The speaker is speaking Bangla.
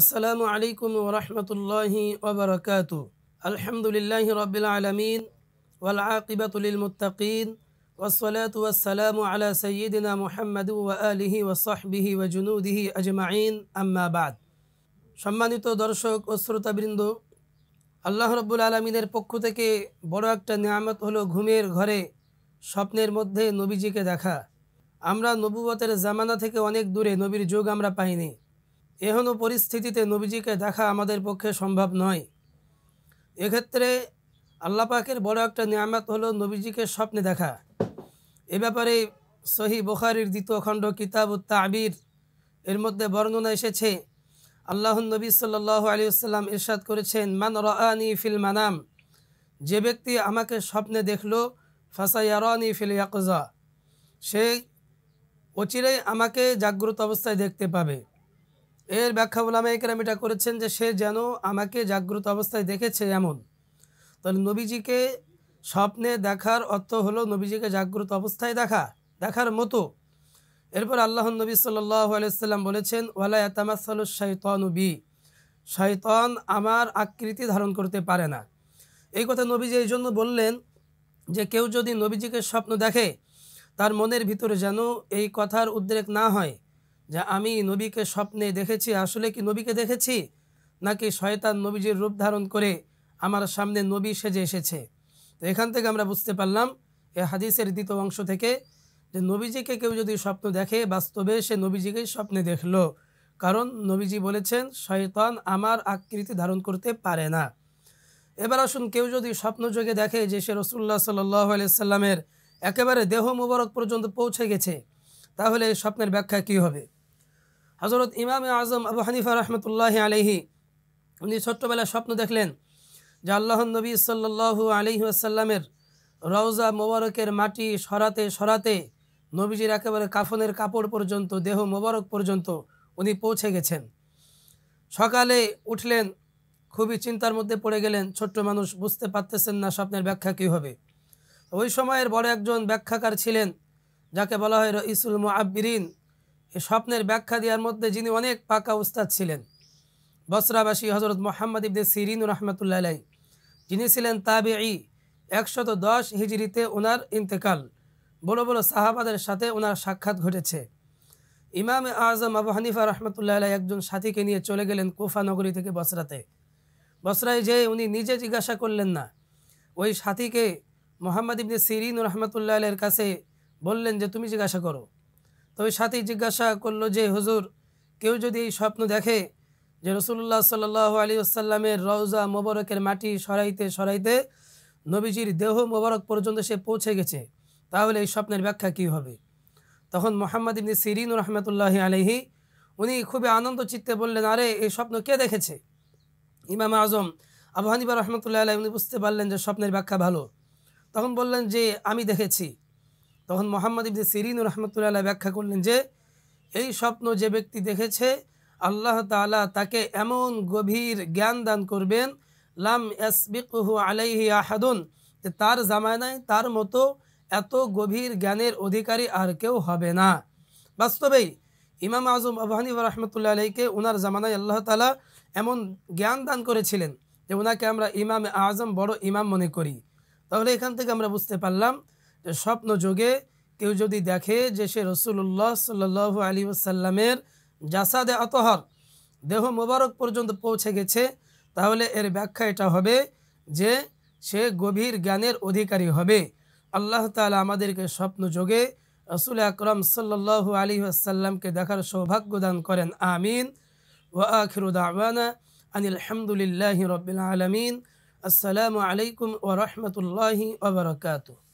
আসসালামু আলাইকুম ওরহমতুল্লাহি ওবরকাত আলহামদুলিল্লাহ রবিল আলমিন ওয়াল আকিবাতুলিল মুতাকিন والصلاة والسلام على سيدنا محمد وآله وصحبه وجنوده أجمعين أما بعد সম্মানিত দর্শক ও শ্রোতাবৃন্দ আল্লাহ রব্বুল আলমিনের পক্ষ থেকে বড় একটা নিয়ামত হলো ঘুমের ঘরে স্বপ্নের মধ্যে নবীজিকে দেখা আমরা নবুবতের জামানা থেকে অনেক দূরে নবীর যুগ আমরা পাইনি এহন পরিস্থিতিতে নবীজিকে দেখা আমাদের পক্ষে সম্ভব নয় এক্ষেত্রে আল্লাপাকের বড় একটা নিয়ামত হলো নবীজিকে স্বপ্নে দেখা এ ব্যাপারে সহি বোখারির দ্বিতীয় খণ্ড কিতাব তাবির এর মধ্যে বর্ণনা এসেছে আল্লাহ নবী আলী আলিয়াল্লাম ইরশাদ করেছেন মান রানি ফিল মানাম যে ব্যক্তি আমাকে স্বপ্নে দেখল ফাসাইয়ারানি ফিল ইয়াকজা সে অচিরেই আমাকে জাগ্রত অবস্থায় দেখতে পাবে এর ব্যাখ্যা ওলামা একরাম এটা করেছেন যে সে যেন আমাকে জাগ্রত অবস্থায় দেখেছে এমন তাহলে নবীজিকে স্বপ্নে দেখার অর্থ হলো নবীজিকে জাগ্রত অবস্থায় দেখা দেখার মতো এরপর আল্লাহ নবী সাল আলাইসাল্লাম বলেছেন ওয়ালা এতামাসাল শৈতন বি শৈতন আমার আকৃতি ধারণ করতে পারে না এই কথা নবীজি এই জন্য বললেন যে কেউ যদি নবীজিকে স্বপ্ন দেখে তার মনের ভিতরে যেন এই কথার উদ্রেক না হয় যে আমি নবীকে স্বপ্নে দেখেছি আসলে কি নবীকে দেখেছি নাকি শয়তান নবীজির রূপ ধারণ করে আমার সামনে নবী সেজে এসেছে তো এখান থেকে আমরা বুঝতে পারলাম এ হাদিসের দ্বিতীয় অংশ থেকে যে নবীজিকে কেউ যদি স্বপ্ন দেখে বাস্তবে সে নবীজিকেই স্বপ্নে দেখল কারণ নবীজি বলেছেন শয়তান আমার আকৃতি ধারণ করতে পারে না এবার আসুন কেউ যদি স্বপ্নযোগে দেখে যে সে রসুল্লাহ সাল্লাহ আলিয়াল্লামের একেবারে দেহ মুবারক পর্যন্ত পৌঁছে গেছে তাহলে এই স্বপ্নের ব্যাখ্যা কি হবে হজরত ইমাম আজম আবু হানিফা রহমতুল্লাহ আলহি উনি ছোট্টবেলায় স্বপ্ন দেখলেন যে আল্লাহ নবী সাল্লু আলহি আসাল্লামের রওজা মোবারকের মাটি সরাতে সরাতে নবীজির একেবারে কাফনের কাপড় পর্যন্ত দেহ মোবারক পর্যন্ত উনি পৌঁছে গেছেন সকালে উঠলেন খুবই চিন্তার মধ্যে পড়ে গেলেন ছোট্ট মানুষ বুঝতে পারতেছেন না স্বপ্নের ব্যাখ্যা কী হবে ওই সময়ের বড় একজন ব্যাখ্যাকার ছিলেন যাকে বলা হয় রইসুল আব্বিরিন এ স্বপ্নের ব্যাখ্যা দেওয়ার মধ্যে যিনি অনেক পাকা উস্তাদ ছিলেন বসরাবাসী হজরত মোহাম্মদ ইবদে সিরিন রহমতুল্লাহ আলাই যিনি ছিলেন তাবে ই একশত দশ হিজড়িতে ওনার ইন্তেকাল বড় বড় সাহাবাদের সাথে ওনার সাক্ষাৎ ঘটেছে ইমাম আজম আবু হানিফা রহমতুল্লাহ আলাই একজন সাথীকে নিয়ে চলে গেলেন কুফা নগরী থেকে বসরাতে বসরায় যেয়ে উনি নিজে জিজ্ঞাসা করলেন না ওই সাথীকে মোহাম্মদ ইবনে সিরিন রহমতুল্লাহ কাছে বললেন যে তুমি জিজ্ঞাসা করো তবে সাথেই জিজ্ঞাসা করল যে হুজুর কেউ যদি এই স্বপ্ন দেখে যে রসুল্লাহ সাল্লাহ আলী আসাল্লামের রওজা মোবারকের মাটি সরাইতে সরাইতে নবীজির দেহ মোবারক পর্যন্ত সে পৌঁছে গেছে তাহলে এই স্বপ্নের ব্যাখ্যা কী হবে তখন মোহাম্মদ ইমনি সিরিন রহমতুল্লাহ আলহি উনি খুবই আনন্দ চিত্তে বললেন আরে এই স্বপ্ন কে দেখেছে ইমাম আজম আবহানিবা রহমতুল্লাহ আলহী উনি বুঝতে পারলেন যে স্বপ্নের ব্যাখ্যা ভালো তখন বললেন যে আমি দেখেছি তখন মোহাম্মদ ইবনে সিরিন রহমতুল্লাহ ব্যাখ্যা করলেন যে এই স্বপ্ন যে ব্যক্তি দেখেছে আল্লাহ তালা তাকে এমন গভীর জ্ঞান দান করবেন লাম এসবিকহু আলাইহি আহাদুন তার জামানায় তার মতো এত গভীর জ্ঞানের অধিকারী আর কেউ হবে না বাস্তবেই ইমাম আজম আবহানি রহমতুল্লাহ আলাইকে ওনার জামানায় আল্লাহ তালা এমন জ্ঞান দান করেছিলেন যে ওনাকে আমরা ইমাম আজম বড় ইমাম মনে করি তাহলে এখান থেকে আমরা বুঝতে পারলাম যে স্বপ্ন যোগে কেউ যদি দেখে যে সে রসুল্লাহ সাল্লাহ আলী ওসাল্লামের জাসাদে আতহর দেহ মোবারক পর্যন্ত পৌঁছে গেছে তাহলে এর ব্যাখ্যা এটা হবে যে সে গভীর জ্ঞানের অধিকারী হবে আল্লাহ তালা আমাদেরকে স্বপ্ন যোগে রসুল আকরম সাল্লু আলী আসাল্লামকে দেখার সৌভাগ্য দান করেন আমিন ও আখিরুদ্দানা আনিল আলহামদুলিল্লাহ রবিল আলমিন আসসালামু আলাইকুম ও রহমতুল্লাহি